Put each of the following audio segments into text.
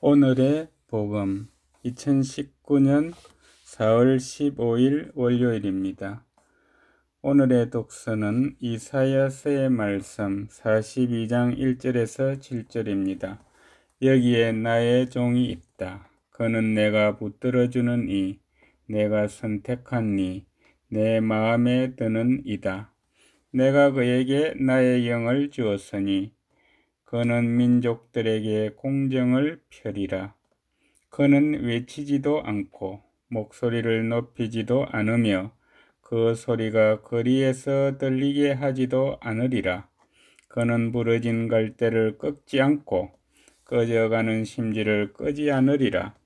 오늘의 복음 2019년 4월 15일 월요일입니다. 오늘의 독서는 이사야서의 말씀 42장 1절에서 7절입니다. 여기에 나의 종이 있다. 그는 내가 붙들어주는 이, 내가 선택한 이, 내 마음에 드는 이다. 내가 그에게 나의 영을 주었으니 그는 민족들에게 공정을 펴리라. 그는 외치지도 않고 목소리를 높이지도 않으며 그 소리가 거리에서 들리게 하지도 않으리라. 그는 부러진 갈대를 꺾지 않고 꺼져가는 심지를 꺼지 않으리라.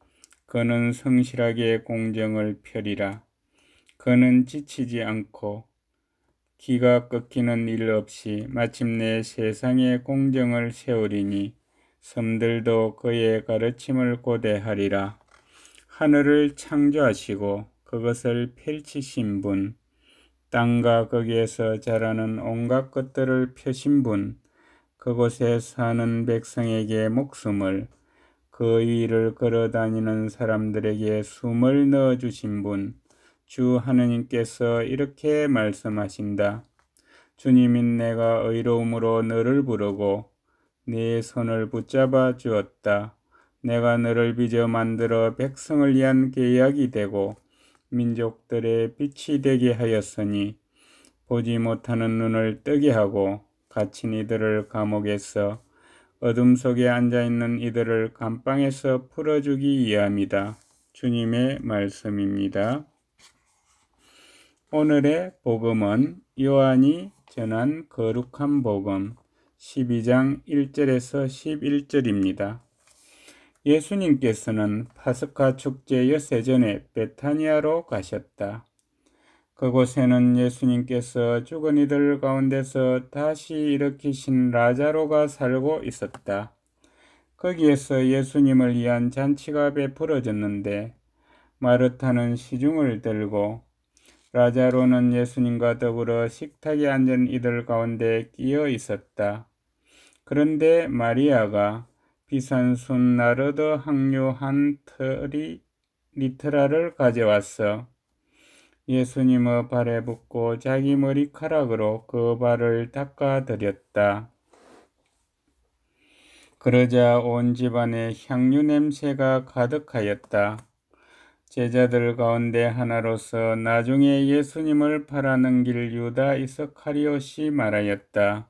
그는 성실하게 공정을 펴리라. 그는 지치지 않고 기가 꺾이는 일 없이 마침내 세상에 공정을 세우리니 섬들도 그의 가르침을 고대하리라. 하늘을 창조하시고 그것을 펼치신 분, 땅과 거기에서 자라는 온갖 것들을 펴신 분, 그곳에 사는 백성에게 목숨을, 그 위를 걸어 다니는 사람들에게 숨을 넣어 주신 분, 주 하느님께서 이렇게 말씀하신다. 주님인 내가 의로움으로 너를 부르고 네 손을 붙잡아 주었다. 내가 너를 빚어 만들어 백성을 위한 계약이 되고 민족들의 빛이 되게 하였으니 보지 못하는 눈을 뜨게 하고 갇힌 이들을 감옥에서 어둠 속에 앉아 있는 이들을 감방에서 풀어주기 위함이다. 주님의 말씀입니다. 오늘의 복음은 요한이 전한 거룩한 복음 12장 1절에서 11절입니다. 예수님께서는 파스카 축제 엿새 전에 베타니아로 가셨다. 그곳에는 예수님께서 죽은 이들 가운데서 다시 일으키신 라자로가 살고 있었다. 거기에서 예수님을 위한 잔치가 베풀어졌는데 마르타는 시중을 들고 라자로는 예수님과 더불어 식탁에 앉은 이들 가운데 끼어 있었다. 그런데 마리아가 비산순 나르더 항류 한터리 리트라를 가져왔어. 예수님의 발에 붓고 자기 머리카락으로 그 발을 닦아드렸다. 그러자 온 집안에 향유 냄새가 가득하였다. 제자들 가운데 하나로서 나중에 예수님을 팔아넘길 유다 이스카리옷이 말하였다.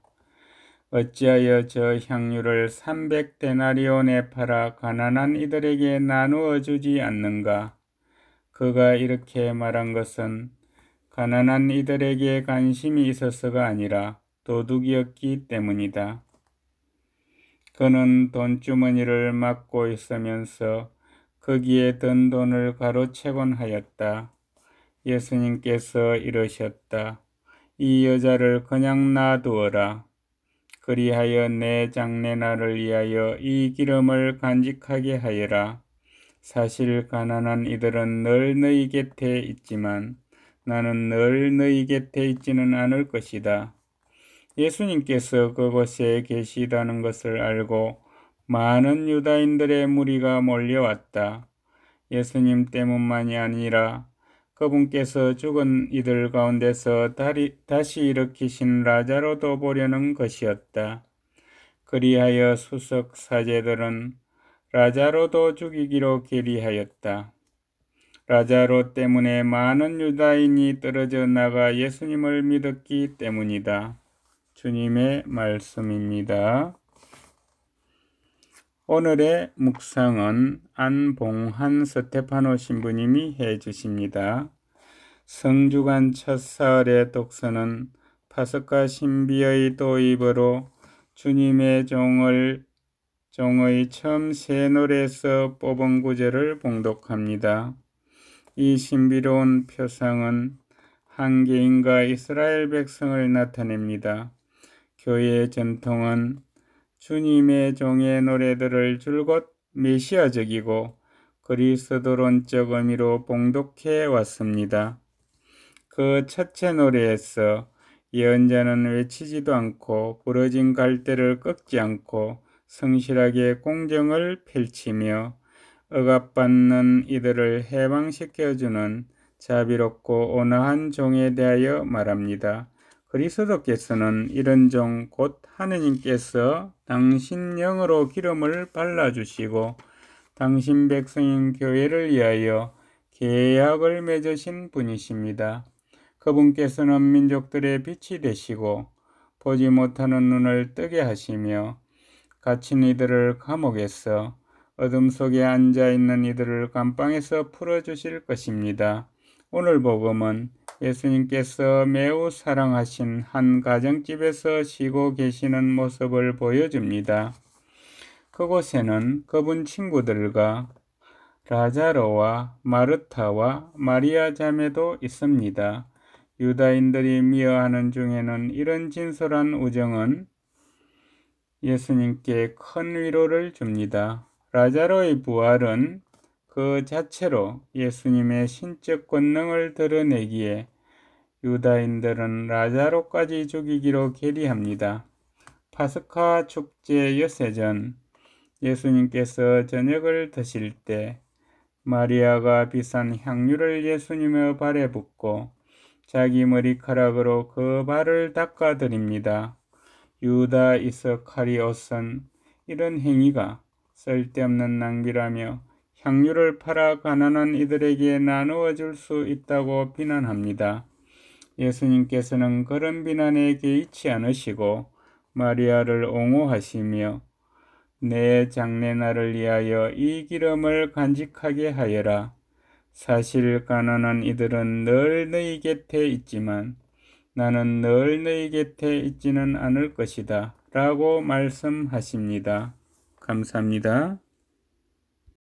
어찌하여 저 향유를 300데나리온에 팔아 가난한 이들에게 나누어 주지 않는가? 그가 이렇게 말한 것은 가난한 이들에게 관심이 있어서가 아니라 도둑이었기 때문이다. 그는 돈주머니를 막고 있으면서 거기에 든 돈을 가로채곤 하였다. 예수님께서 이러셨다. 이 여자를 그냥 놔두어라. 그리하여 내 장래날을 위하여 이 기름을 간직하게 하여라. 사실 가난한 이들은 늘 너희 곁에 있지만 나는 늘 너희 곁에 있지는 않을 것이다. 예수님께서 그곳에 계시다는 것을 알고 많은 유다인들의 무리가 몰려왔다. 예수님 때문만이 아니라 그분께서 죽은 이들 가운데서 다시 일으키신 라자로도 보려는 것이었다. 그리하여 수석 사제들은 라자로도 죽이기로 결의하였다. 라자로 때문에 많은 유다인이 떨어져 나가 예수님을 믿었기 때문이다. 주님의 말씀입니다. 오늘의 묵상은 안봉한 스테파노 신부님이 해주십니다. 성주간 첫사의 독서는 파스카 신비의 도입으로 주님의 종을 종의 처음 세 노래에서 뽑은 구절을 봉독합니다. 이 신비로운 표상은 한개인과 이스라엘 백성을 나타냅니다. 교회의 전통은 주님의 종의 노래들을 줄곧 메시아적이고 그리스도론적 의미로 봉독해 왔습니다. 그 첫째 노래에서 예언자는 외치지도 않고 부러진 갈대를 꺾지 않고 성실하게 공정을 펼치며 억압받는 이들을 해방시켜주는 자비롭고 온화한 종에 대하여 말합니다. 그리스도께서는 이런 종 곧 하느님께서 당신 영으로 기름을 발라주시고 당신 백성인 교회를 위하여 계약을 맺으신 분이십니다. 그분께서는 민족들의 빛이 되시고 보지 못하는 눈을 뜨게 하시며 갇힌 이들을 감옥에서 어둠 속에 앉아 있는 이들을 감방에서 풀어 주실 것입니다. 오늘 복음은 예수님께서 매우 사랑하신 한 가정집에서 쉬고 계시는 모습을 보여줍니다. 그곳에는 그분 친구들과 라자로와 마르타와 마리아 자매도 있습니다. 유다인들이 미워하는 중에는 이런 진솔한 우정은 예수님께 큰 위로를 줍니다. 라자로의 부활은 그 자체로 예수님의 신적 권능을 드러내기에 유다인들은 라자로까지 죽이기로 계리합니다. 파스카 축제 엿새 전 예수님께서 저녁을 드실 때 마리아가 비싼 향유를 예수님의 발에 붓고 자기 머리카락으로 그 발을 닦아드립니다. 유다 이스카리옷은 이런 행위가 쓸데없는 낭비라며 향유를 팔아 가난한 이들에게 나누어 줄 수 있다고 비난합니다. 예수님께서는 그런 비난에 개의치 않으시고 마리아를 옹호하시며 내 장래 나를 위하여 이 기름을 간직하게 하여라. 사실 가난한 이들은 늘 너희 곁에 있지만 나는 늘 너희 곁에 있지는 않을 것이다. 라고 말씀하십니다. 감사합니다.